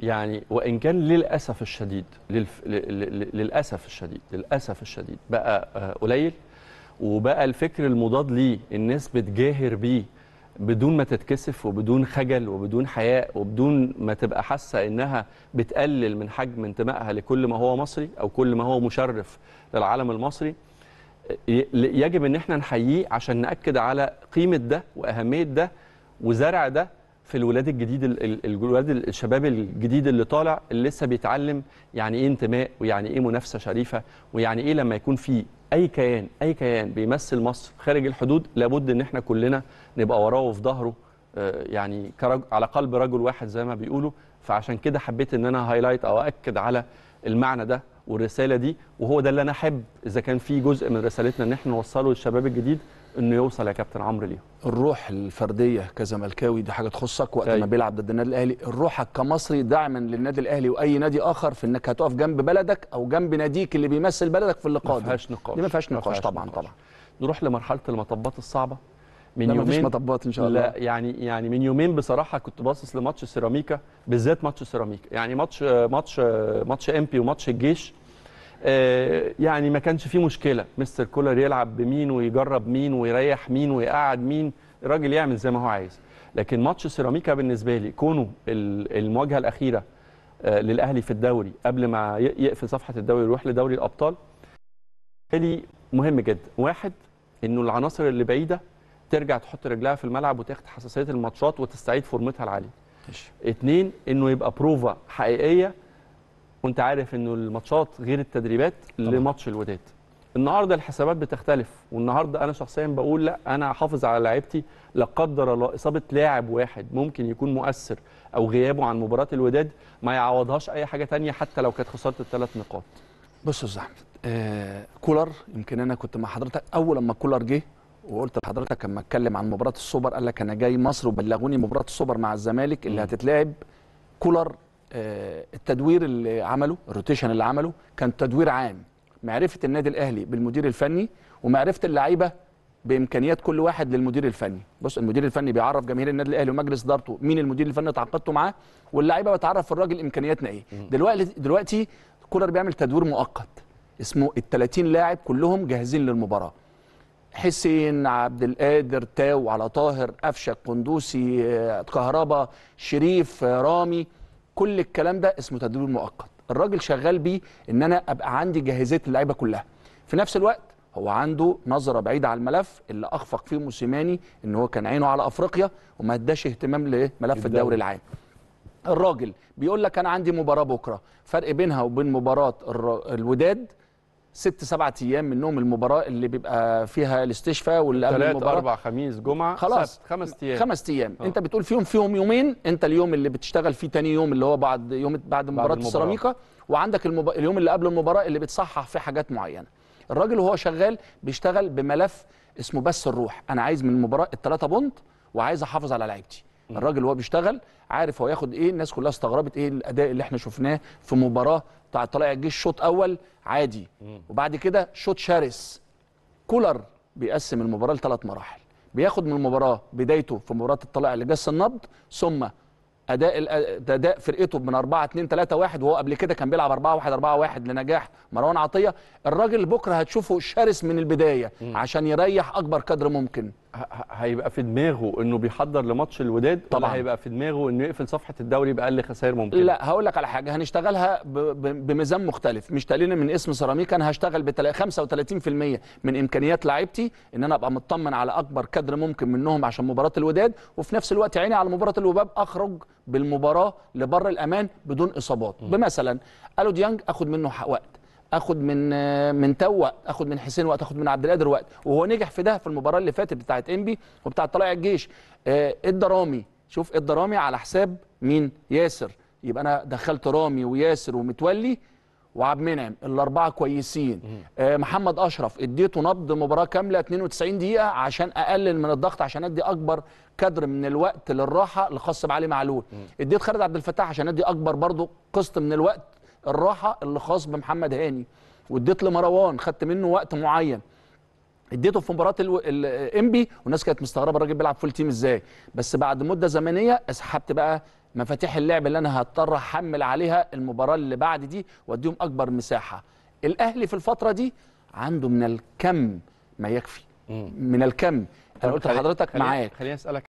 يعني وان كان للاسف الشديد للف... للاسف الشديد للاسف الشديد بقى آه، قليل وبقى الفكر المضاد ليه الناس بتجاهر بيه بدون ما تتكسف وبدون خجل وبدون حياء وبدون ما تبقى حاسه انها بتقلل من حجم انتمائها لكل ما هو مصري او كل ما هو مشرف للعالم المصري يجب ان احنا نحييه عشان ناكد على قيمه ده واهميه ده وزرع ده في الولاد الجديد الولاد الشباب الجديد اللي طالع اللي لسه بيتعلم يعني ايه انتماء ويعني ايه منافسه شريفه ويعني ايه لما يكون في اي كيان اي كيان بيمثل مصر خارج الحدود لابد ان احنا كلنا نبقى وراه وفي ظهره آه، يعني على قلب رجل واحد زي ما بيقولوا فعشان كده حبيت ان انا هايلايت او اكد على المعنى ده والرساله دي وهو ده اللي انا احب اذا كان في جزء من رسالتنا ان احنا نوصله للشباب الجديد انه يوصل يا كابتن عمرو ليهم الروح الفرديه كزملكاوي دي حاجه تخصك وقت ما طيب. بيلعب ضد النادي الاهلي روحك كمصري داعما للنادي الاهلي واي نادي اخر في انك هتقف جنب بلدك او جنب ناديك اللي بيمثل بلدك في اللقاء ما فيهاش نقاش دي ما فيهاش نقاش طبعا نقاش. طبعا نروح لمرحله المطبات الصعبه من لا يومين مطبات ان شاء الله لا يعني يعني من يومين بصراحه كنت باصص لماتش سيراميكا بالذات ماتش سيراميكا يعني ماتش ماتش ماتش امبي وماتش الجيش آه، يعني ما كانش فيه مشكله مستر كولر يلعب بمين ويجرب مين ويريح مين ويقعد مين الراجل يعمل زي ما هو عايز لكن ماتش سيراميكا بالنسبه لي كونه المواجهه الاخيره آه، للاهلي في الدوري قبل ما يقفل صفحه الدوري ويروح لدوري الابطال لي مهم جدا واحد انه العناصر اللي بعيده ترجع تحط رجلها في الملعب وتاخد حساسيه الماتشات وتستعيد فورمتها العاليه اتنين انه يبقى بروفا حقيقيه وانت عارف انه الماتشات غير التدريبات لماتش الوداد النهارده الحسابات بتختلف والنهارده انا شخصيا بقول لا انا هحافظ على لعيبتي لا قدر الله اصابه لاعب واحد ممكن يكون مؤثر او غيابه عن مباراه الوداد ما يعوضهاش اي حاجه ثانيه حتى لو كانت خساره الثلاث نقاط بص يا استاذ احمد آه كولر يمكن انا كنت مع حضرتك اول لما كولر جه وقلت لحضرتك لما اتكلم عن مباراه السوبر قال لك انا جاي مصر وبلغوني مباراه السوبر مع الزمالك اللي هتتلعب كولر آه، التدوير اللي عمله الروتيشن اللي عمله كان تدوير عام معرفه النادي الاهلي بالمدير الفني ومعرفه اللعيبه بامكانيات كل واحد للمدير الفني بص المدير الفني بيعرف جماهير النادي الاهلي ومجلس ادارته مين المدير الفني تعاقدته معاه واللعيبه بتعرف الراجل امكانياتنا ايه دلوقتي دلوقتي كولر بيعمل تدوير مؤقت اسمه ال 30 لاعب كلهم جاهزين للمباراه حسين عبد القادر تاو على طاهر قفشه قندوسي آه، كهربا شريف آه، رامي كل الكلام ده اسمه تدريب مؤقت الراجل شغال بيه ان انا ابقى عندي جاهزيه اللعيبه كلها في نفس الوقت هو عنده نظره بعيده على الملف اللي اخفق فيه موسيماني ان هو كان عينه على افريقيا وما اداش اهتمام لملف الدوري العام الراجل بيقول لك انا عندي مباراه بكره فرق بينها وبين مباراه الوداد ست سبعة ايام منهم المباراه اللي بيبقى فيها الاستشفاء واللي قبل المباراه اربع خميس جمعه خلاص خمس ايام خمس ايام أوه. انت بتقول فيهم فيهم يومين انت اليوم اللي بتشتغل فيه ثاني يوم اللي هو بعد يوم بعد مباراه السيراميكا وعندك المب... اليوم اللي قبل المباراه اللي بتصحح فيه حاجات معينه الراجل وهو شغال بيشتغل بملف اسمه بس الروح انا عايز من المباراه الثلاثه بونت وعايز احافظ على لعيبتي الراجل وهو بيشتغل عارف هو ياخد ايه الناس كلها استغربت ايه الاداء اللي احنا شفناه في مباراه بتاع طلائع الجيش شوط اول عادي وبعد كده شوط شرس كولر بيقسم المباراه لثلاث مراحل بياخد من المباراه بدايته في مباراه الطلائع اللي جس النبض ثم اداء اداء فرقته من 4 2 3 1 وهو قبل كده كان بيلعب 4 1 4 1 لنجاح مروان عطيه الراجل بكره هتشوفه شرس من البدايه عشان يريح اكبر قدر ممكن هيبقى في دماغه انه بيحضر لماتش الوداد طبعا هيبقى في دماغه انه يقفل صفحه الدوري باقل خسائر ممكنه لا هقول لك على حاجه هنشتغلها بميزان مختلف مش تقلينا من اسم سيراميكا انا هشتغل ب 35% من امكانيات لعيبتي ان انا ابقى مطمن على اكبر كادر ممكن منهم عشان مباراه الوداد وفي نفس الوقت عيني على مباراه الوباب اخرج بالمباراه لبر الامان بدون اصابات بمثلا الو ديانج اخد منه وقت اخد من آه، من تو وقت اخد من حسين وقت اخد من عبد القادر وقت وهو نجح في ده في المباراه اللي فاتت بتاعه انبي وبتاعه طلائع الجيش آه، ادى رامي شوف ادى رامي على حساب مين ياسر يبقى انا دخلت رامي وياسر ومتولي وعبد المنعم الاربعه كويسين آه محمد اشرف اديته نبض مباراه كامله 92 دقيقه عشان اقلل من الضغط عشان ادي اكبر كادر من الوقت للراحه لخاص بعلي معلول اديت خالد عبد الفتاح عشان ادي اكبر برضه قسط من الوقت الراحه اللي خاص بمحمد هاني واديت لمروان خدت منه وقت معين اديته في مباراه الانبي والناس كانت مستغربه الراجل بيلعب فول تيم ازاي بس بعد مده زمنيه سحبت بقى مفاتيح اللعب اللي انا هضطر احمل عليها المباراه اللي بعد دي واديهم اكبر مساحه الاهلي في الفتره دي عنده من الكم ما يكفي من الكم انا قلت لحضرتك معاك خليني اسالك